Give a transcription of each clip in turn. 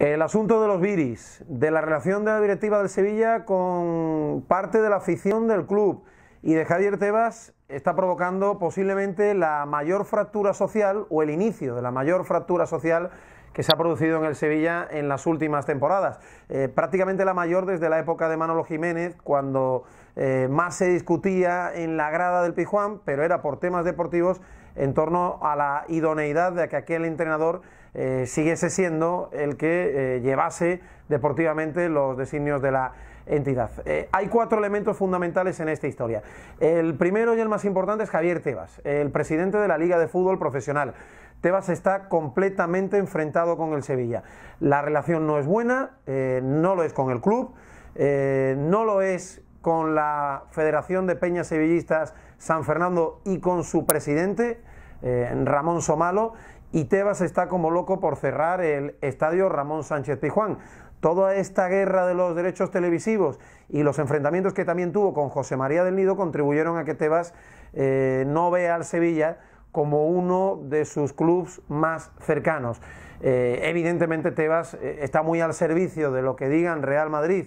El asunto de los viris, de la relación de la directiva del Sevilla con parte de la afición del club y de Javier Tebas está provocando posiblemente la mayor fractura social o el inicio de la mayor fractura social que se ha producido en el Sevilla en las últimas temporadas. Eh, prácticamente la mayor desde la época de Manolo Jiménez, cuando eh, más se discutía en la grada del Pijuán, pero era por temas deportivos en torno a la idoneidad de que aquel entrenador eh, siguiese siendo el que eh, llevase deportivamente los designios de la entidad. Eh, hay cuatro elementos fundamentales en esta historia. El primero y el más importante es Javier Tebas, el presidente de la Liga de Fútbol Profesional. Tebas está completamente enfrentado con el Sevilla. La relación no es buena, no lo es con el club, no lo es con la Federación de Peñas Sevillistas San Fernando y con su presidente, Ramón Somalo, y Tebas está como loco por cerrar el estadio Ramón Sánchez Pijuán. Toda esta guerra de los derechos televisivos y los enfrentamientos que también tuvo con José María del Nido contribuyeron a que Tebas eh, no vea al Sevilla como uno de sus clubes más cercanos. Eh, evidentemente Tebas eh, está muy al servicio de lo que digan Real Madrid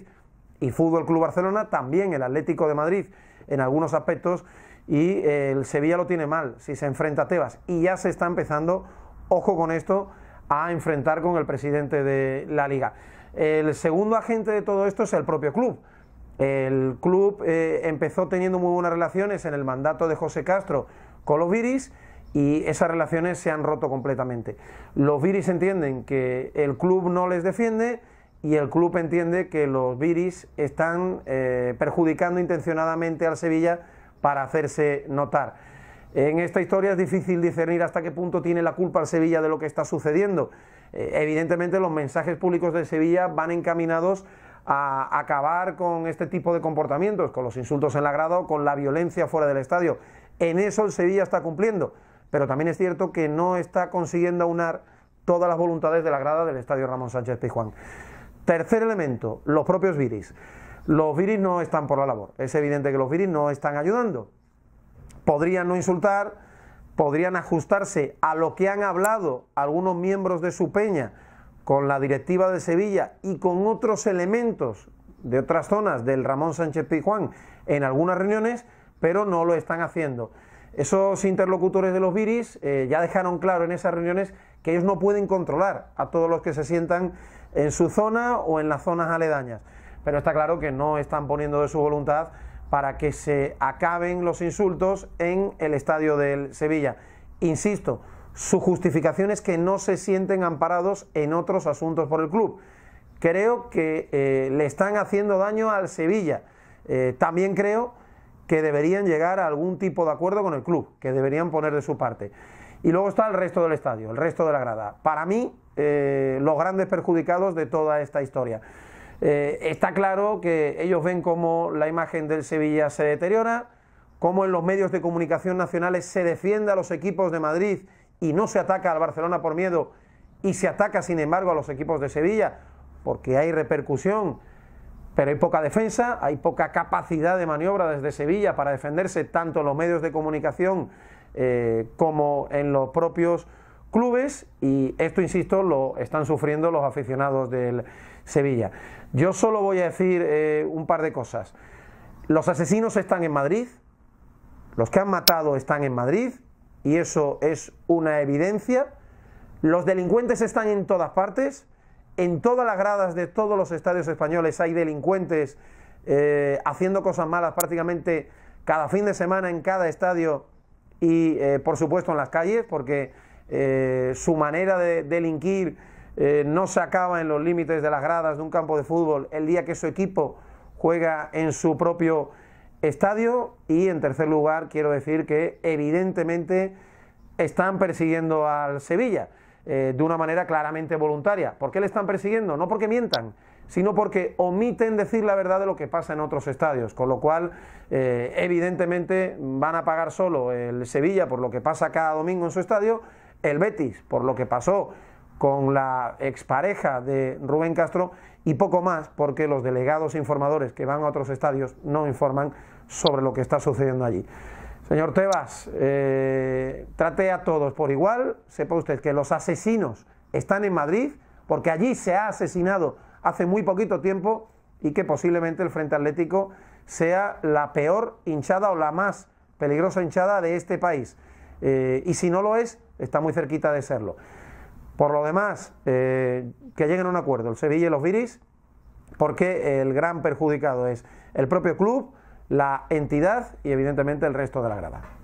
y Fútbol Club Barcelona, también el Atlético de Madrid en algunos aspectos y el Sevilla lo tiene mal si se enfrenta a Tebas y ya se está empezando ojo con esto, a enfrentar con el presidente de la liga. El segundo agente de todo esto es el propio club. El club eh, empezó teniendo muy buenas relaciones en el mandato de José Castro con los Viris y esas relaciones se han roto completamente. Los Viris entienden que el club no les defiende y el club entiende que los Viris están eh, perjudicando intencionadamente al Sevilla para hacerse notar. En esta historia es difícil discernir hasta qué punto tiene la culpa el Sevilla de lo que está sucediendo. Eh, evidentemente los mensajes públicos de Sevilla van encaminados a acabar con este tipo de comportamientos, con los insultos en la grada o con la violencia fuera del estadio. En eso el Sevilla está cumpliendo, pero también es cierto que no está consiguiendo aunar todas las voluntades de la grada del estadio Ramón Sánchez Pizjuán. Tercer elemento, los propios viris. Los viris no están por la labor. Es evidente que los viris no están ayudando podrían no insultar, podrían ajustarse a lo que han hablado algunos miembros de su peña con la directiva de Sevilla y con otros elementos de otras zonas del Ramón Sánchez Pijuán en algunas reuniones, pero no lo están haciendo. Esos interlocutores de los Viris eh, ya dejaron claro en esas reuniones que ellos no pueden controlar a todos los que se sientan en su zona o en las zonas aledañas. Pero está claro que no están poniendo de su voluntad para que se acaben los insultos en el estadio del Sevilla. Insisto, su justificación es que no se sienten amparados en otros asuntos por el club. Creo que eh, le están haciendo daño al Sevilla. Eh, también creo que deberían llegar a algún tipo de acuerdo con el club, que deberían poner de su parte. Y luego está el resto del estadio, el resto de la grada. Para mí, eh, los grandes perjudicados de toda esta historia. Eh, está claro que ellos ven cómo la imagen del Sevilla se deteriora, cómo en los medios de comunicación nacionales se defiende a los equipos de Madrid y no se ataca al Barcelona por miedo y se ataca sin embargo a los equipos de Sevilla porque hay repercusión, pero hay poca defensa, hay poca capacidad de maniobra desde Sevilla para defenderse tanto en los medios de comunicación eh, como en los propios clubes y esto, insisto, lo están sufriendo los aficionados del Sevilla. Yo solo voy a decir eh, un par de cosas. Los asesinos están en Madrid, los que han matado están en Madrid y eso es una evidencia. Los delincuentes están en todas partes, en todas las gradas de todos los estadios españoles hay delincuentes eh, haciendo cosas malas prácticamente cada fin de semana en cada estadio y eh, por supuesto en las calles porque eh, su manera de delinquir eh, no se acaba en los límites de las gradas de un campo de fútbol el día que su equipo juega en su propio estadio. Y en tercer lugar, quiero decir que evidentemente están persiguiendo al Sevilla eh, de una manera claramente voluntaria. ¿Por qué le están persiguiendo? No porque mientan, sino porque omiten decir la verdad de lo que pasa en otros estadios, con lo cual evidentemente van a pagar solo el Sevilla por lo que pasa cada domingo en su estadio el Betis, por lo que pasó con la expareja de Rubén Castro y poco más, porque los delegados informadores que van a otros estadios no informan sobre lo que está sucediendo allí. Señor Tebas, eh, trate a todos por igual. Sepa usted que los asesinos están en Madrid, porque allí se ha asesinado hace muy poquito tiempo y que posiblemente el Frente Atlético sea la peor hinchada o la más peligrosa hinchada de este país. Eh, y si no lo es, está muy cerquita de serlo. Por lo demás, eh, que lleguen a un acuerdo el Sevilla y los Viris, porque el gran perjudicado es el propio club, la entidad y evidentemente el resto de la grada.